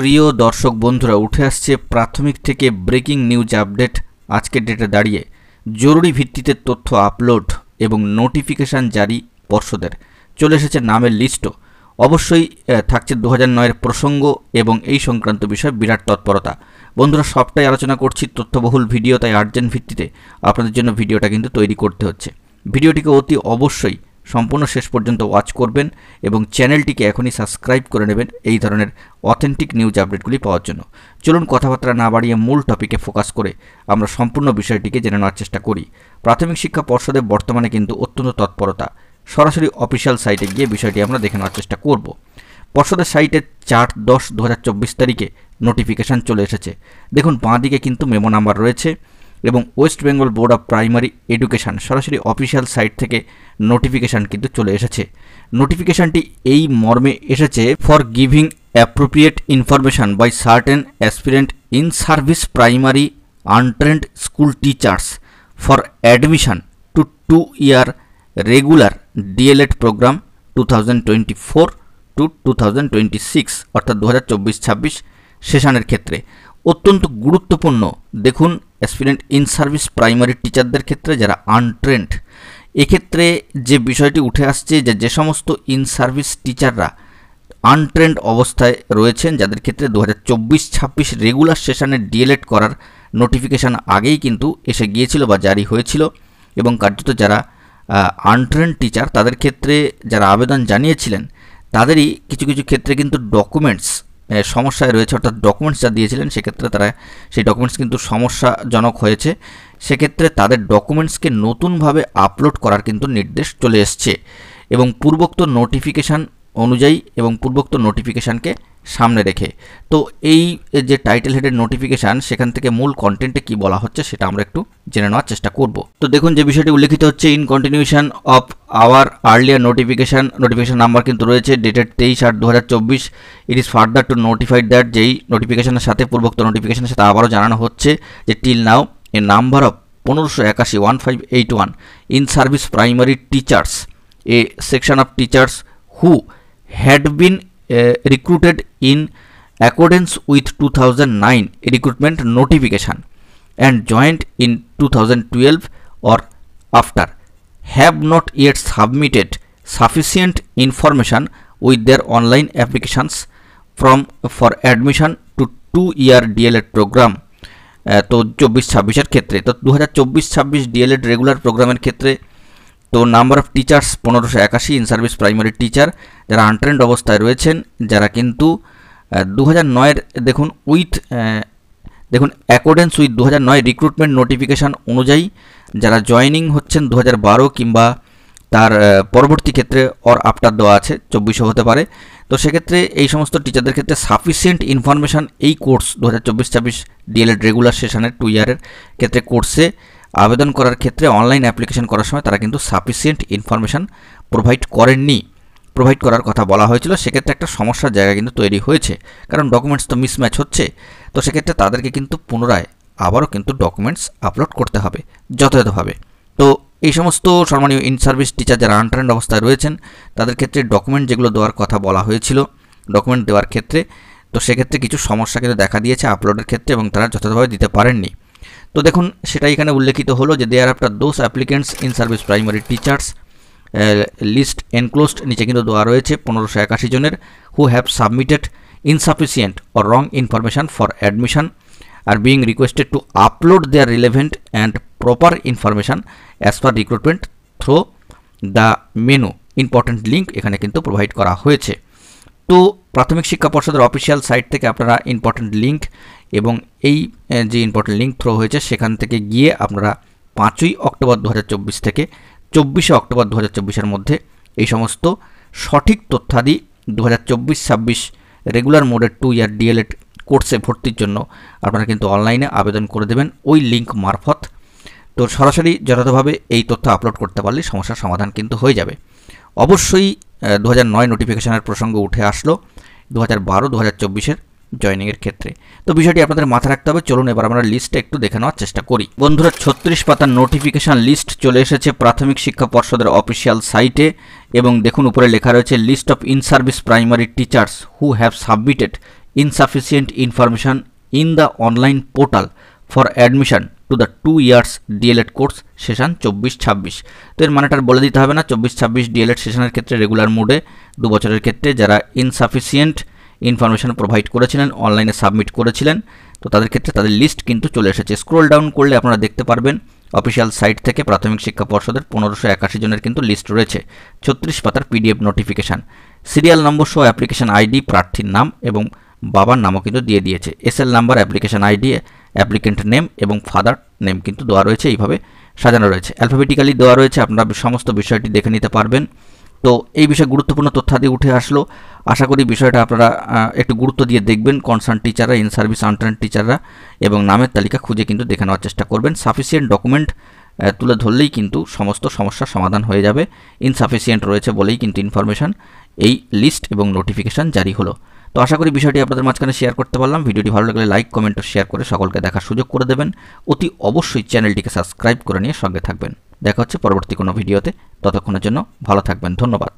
প্রিয় দর্শক বন্ধুরা উঠে আসছে প্রাথমিক থেকে ব্রেকিং নিউজ আপডেট আজকের ডেটে দাঁড়িয়ে জরুরি ভিত্তিতে তথ্য আপলোড এবং নোটিফিকেশান জারি পর্ষদের চলে এসেছে নামের লিস্টও অবশ্যই থাকছে দু হাজার নয়ের প্রসঙ্গ এবং এই সংক্রান্ত বিষয়ে বিরাট তৎপরতা বন্ধুরা সবটাই আলোচনা করছি তথ্যবহুল ভিডিও তাই আর্জেন্ট ভিত্তিতে আপনাদের জন্য ভিডিওটা কিন্তু তৈরি করতে হচ্ছে ভিডিওটিকে অতি অবশ্যই সম্পূর্ণ শেষ পর্যন্ত ওয়াচ করবেন এবং চ্যানেলটিকে এখনই সাবস্ক্রাইব করে নেবেন এই ধরনের অথেন্টিক নিউজ আপডেটগুলি পাওয়ার জন্য চলুন কথাবার্তা না বাড়িয়ে মূল টপিকে ফোকাস করে আমরা সম্পূর্ণ বিষয়টিকে জেনে নেওয়ার চেষ্টা করি প্রাথমিক শিক্ষা পর্ষদে বর্তমানে কিন্তু অত্যন্ত তৎপরতা সরাসরি অফিসিয়াল সাইটে গিয়ে বিষয়টি আমরা দেখে নেওয়ার চেষ্টা করব পর্ষদের সাইটে চার দশ দু তারিখে নোটিফিকেশান চলে এসেছে দেখুন বাঁ দিকে কিন্তু মেমো নাম্বার রয়েছে এবং West Bengal board of primary education সরাসরি অফিসিয়াল সাইট থেকে নোটিফিকেশান কিন্তু চলে এসেছে নোটিফিকেশানটি এই মর্মে এসেছে for giving appropriate information by certain aspirant in service primary untrained school teachers for admission to two year regular D El Ed programme two thousand twenty four to two thousand twenty six অর্থাৎ দু হাজার চব্বিশ ছাব্বিশ সেশনের ক্ষেত্রে অত্যন্ত গুরুত্বপূর্ণ দেখুন অ্যাসপিরেন্ট ইন সার্ভিস প্রাইমারি টিচারদের ক্ষেত্রে যারা আনট্রেন্ড এক্ষেত্রে যে বিষয়টি উঠে আসছে যে যে সমস্ত ইন সার্ভিস টিচাররা আনট্রেন্ড অবস্থায় রয়েছেন যাদের ক্ষেত্রে দু হাজার চব্বিশ ছাব্বিশ রেগুলার সেশনে ডিএলএড করার নোটিফিকেশান আগেই কিন্তু এসে গিয়েছিল বা জারি হয়েছিল এবং কার্যত যারা আনট্রেন্ড টিচার তাদের ক্ষেত্রে যারা আবেদন জানিয়েছিলেন তাদেরই কিছু কিছু ক্ষেত্রে কিন্তু ডকুমেন্টস সমস্যায় রয়েছে অর্থাৎ ডকুমেন্টস যা দিয়েছিলেন সেক্ষেত্রে তারা সেই ডকুমেন্টস কিন্তু সমস্যাজনক হয়েছে সেক্ষেত্রে তাদের ডকুমেন্টসকে নতুনভাবে আপলোড করার কিন্তু নির্দেশ চলে এসছে এবং পূর্বোক্ত নোটিফিকেশান অনুযায়ী এবং পূর্বোক্ত নোটিফিকেশানকে সামনে রেখে তো এই যে টাইটেল হেডের নোটিফিকেশান সেখান থেকে মূল কন্টেন্টে কি বলা হচ্ছে সেটা আমরা একটু জেনে নেওয়ার চেষ্টা করব তো দেখুন যে বিষয়টি উল্লেখিত হচ্ছে in continuation of our earlier notification notification number কিন্তু রয়েছে ডেটেড তেইশ আট দু হাজার চব্বিশ it is further to notified that যেই নোটিফিকেশানের সাথে পূর্বোক্ত নোটিফিকেশানের সাথে আবারও জানানো হচ্ছে যে till now a number of পনেরোশো একাশি one five eight one in service primary teachers a section of teachers who had been recruited in accordance with two thousand nine recruitment notification and joint in two twelve or after have not yet submitted sufficient information with their online applications form for admission to two year D El Ed programme তো চব্বিশ ছাব্বিশের ক্ষেত্রে তো দু হাজার চব্বিশ ছাব্বিশ D.El.Ed regular প্রোগ্রামের ক্ষেত্রে তো নাম্বার অফ টিচার্স পনেরোশো একাশি ইন সার্ভিস প্রাইমারি টিচার যারা আনট্রেন্ড অবস্থায় রয়েছেন যারা কিন্তু দু হাজার নয়ের দেখুন উইথ দেখুন অ্যাকর্ডেন্স উইথ দু হাজার নয় রিক্রুটমেন্ট নোটিফিকেশান অনুযায়ী যারা জয়নিং হচ্ছেন দু হাজার বারো কিংবা তার পরবর্তী ক্ষেত্রে অর আপটার দেওয়া আছে চব্বিশে হতে পারে তো সেক্ষেত্রে এই সমস্ত টিচারদের ক্ষেত্রে সাফিসিয়েন্ট ইনফরমেশান এই কোর্স দু হাজার চব্বিশ ছাব্বিশ ডিএলএড রেগুলার সেশনের টু ইয়ারের ক্ষেত্রে কোর্সে আবেদন করার ক্ষেত্রে অনলাইন অ্যাপ্লিকেশন করার সময় তারা কিন্তু সাফিসিয়েন্ট ইনফরমেশান প্রোভাইড করেননি প্রোভাইড করার কথা বলা হয়েছিল সেক্ষেত্রে একটা সমস্যার জায়গা কিন্তু তৈরি হয়েছে কারণ ডকুমেন্টস তো মিসম্যাচ হচ্ছে তো সেক্ষেত্রে তাদেরকে কিন্তু পুনরায় আবারও কিন্তু ডকুমেন্টস আপলোড করতে হবে যথাযথভাবে তো এই সমস্ত সম্মানীয় ইন সার্ভিস টিচার যারা আনট্রেন্ড অবস্থায় রয়েছেন তাদের ক্ষেত্রে ডকুমেন্ট যেগুলো দেওয়ার কথা বলা হয়েছিল ডকুমেন্ট দেওয়ার ক্ষেত্রে তো সেক্ষেত্রে কিছু সমস্যা কিন্তু দেখা দিয়েছে আপলোডের ক্ষেত্রে এবং তারা যথাযথভাবে দিতে পারেননি তো দেখুন সেটা এখানে উল্লেখিত হলো যে thereafter those applicants in service primary teachers list enclosed নিচে কিন্তু দেওয়া রয়েছে পনেরোশো একাশি জনের who have submitted insufficient or wrong information for admission are being requested to upload their relevant and proper information as per recruitment through the menu important link এখানে কিন্তু provide করা হয়েছে তো প্রাথমিক শিক্ষা পর্ষদের অফিসিয়াল সাইট থেকে আপনারা ইম্পর্টেন্ট লিঙ্ক এবং এই যে ইম্পর্টেন্ট লিঙ্ক থ্রো হয়েছে সেখান থেকে গিয়ে আপনারা পাঁচই অক্টোবর দু থেকে চব্বিশে অক্টোবর দু হাজার মধ্যে এই সমস্ত সঠিক তথ্যাদি দু হাজার চব্বিশ ছাব্বিশ রেগুলার মোডের টু ইয়ার ডিএলএড কোর্সে ভর্তির জন্য আপনারা কিন্তু অনলাইনে আবেদন করে দেবেন ওই লিঙ্ক মারফত তো সরাসরি যথাযথভাবে এই তথ্য আপলোড করতে পারলে সমস্যার সমাধান কিন্তু হয়ে যাবে অবশ্যই দু হাজার নোটিফিকেশনের প্রসঙ্গ উঠে আসলো দু হাজার বারো দু হাজার চব্বিশের জয়নিংয়ের ক্ষেত্রে তো বিষয়টি আপনাদের মাথায় রাখতে হবে চলুন এবার আমরা লিস্টটা একটু দেখে নেওয়ার চেষ্টা করি বন্ধুরা ছত্রিশ পাতার নোটিফিকেশান লিস্ট চলে এসেছে প্রাথমিক শিক্ষা পর্ষদের অফিসিয়াল সাইটে এবং দেখুন উপরে লেখা রয়েছে list of in service primary teachers who have submitted insufficient information in the online portal for admission to the two years D El Ed course session চব্বিশ ছাব্বিশ তো এর মানেটার বলে দিতে হবে না চব্বিশ ছাব্বিশ ডিএলএড সেশনের ক্ষেত্রে রেগুলার মোডে দু বছরের ক্ষেত্রে যারা ইনসাফিসিয়েন্ট ইনফরমেশান প্রোভাইড করেছিলেন অনলাইনে সাবমিট করেছিলেন তো তাদের ক্ষেত্রে তাদের লিস্ট কিন্তু চলে এসেছে স্ক্রোল ডাউন করলে আপনারা দেখতে পারবেন অফিসিয়াল সাইট থেকে প্রাথমিক শিক্ষা পর্ষদের পনেরোশো একাশি জনের কিন্তু লিস্ট রয়েছে ছত্রিশ পাতার পিডিএফ নোটিফিকেশান সিরিয়াল নম্বর সহ অ্যাপ্লিকেশান আইডি প্রার্থীর নাম এবং বাবার নামও কিন্তু দিয়ে দিয়েছে SL number application ID applicant name এবং ফাদার নেম কিন্তু দেওয়া রয়েছে এইভাবে সাজানো রয়েছে অ্যালফাবেটিক্যালি দেওয়া রয়েছে আপনারা সমস্ত বিষয়টি দেখে নিতে পারবেন তো এই বিষয়ে গুরুত্বপূর্ণ তথ্যাদি উঠে আসলো আশা করি বিষয়টা আপনারা একটু গুরুত্ব দিয়ে দেখবেন কনসার্ন টিচাররা ইন সার্ভিস আনটার্ন টিচাররা এবং নামের তালিকা খুঁজে কিন্তু দেখে নেওয়ার চেষ্টা করবেন সাফিসিয়েন্ট ডকুমেন্ট তুলে ধরলেই কিন্তু সমস্ত সমস্যার সমাধান হয়ে যাবে ইনসাফিসিয়েন্ট রয়েছে বলেই কিন্তু ইনফরমেশান এই লিস্ট এবং নোটিফিকেশান জারি হলো তো আশা করি বিষয়টি আপনাদের মাঝখানে শেয়ার করতে পারলাম ভিডিওটি ভালো লাগলে লাইক কমেন্ট ও শেয়ার করে সকলকে দেখার সুযোগ করে দেবেন অতি অবশ্যই চ্যানেলটিকে সাবস্ক্রাইব করে নিয়ে সঙ্গে থাকবেন দেখা হচ্ছে পরবর্তী কোনো ভিডিওতে ততক্ষণের জন্য ভালো থাকবেন ধন্যবাদ